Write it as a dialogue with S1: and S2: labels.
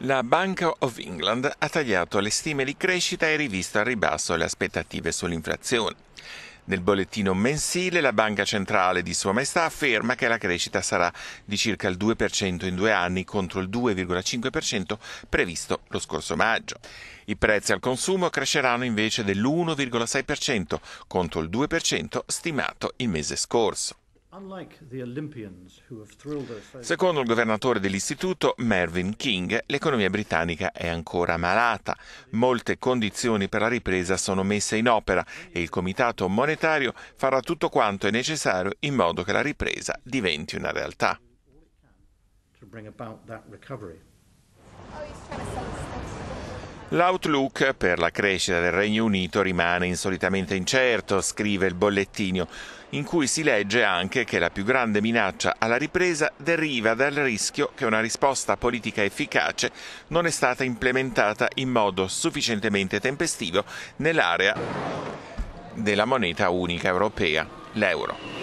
S1: La Bank of England ha tagliato le stime di crescita e rivisto al ribasso le aspettative sull'inflazione. Nel bollettino mensile la Banca Centrale di Sua Maestà afferma che la crescita sarà di circa il 2% in due anni contro il 2,5% previsto lo scorso maggio. I prezzi al consumo cresceranno invece dell'1,6% contro il 2% stimato il mese scorso. Secondo il governatore dell'istituto, Mervyn King, l'economia britannica è ancora malata. Molte condizioni per la ripresa sono messe in opera e il Comitato monetario farà tutto quanto è necessario in modo che la ripresa diventi una realtà. L'outlook per la crescita del Regno Unito rimane insolitamente incerto, scrive il bollettino, in cui si legge anche che la più grande minaccia alla ripresa deriva dal rischio che una risposta politica efficace non è stata implementata in modo sufficientemente tempestivo nell'area della moneta unica europea, l'euro.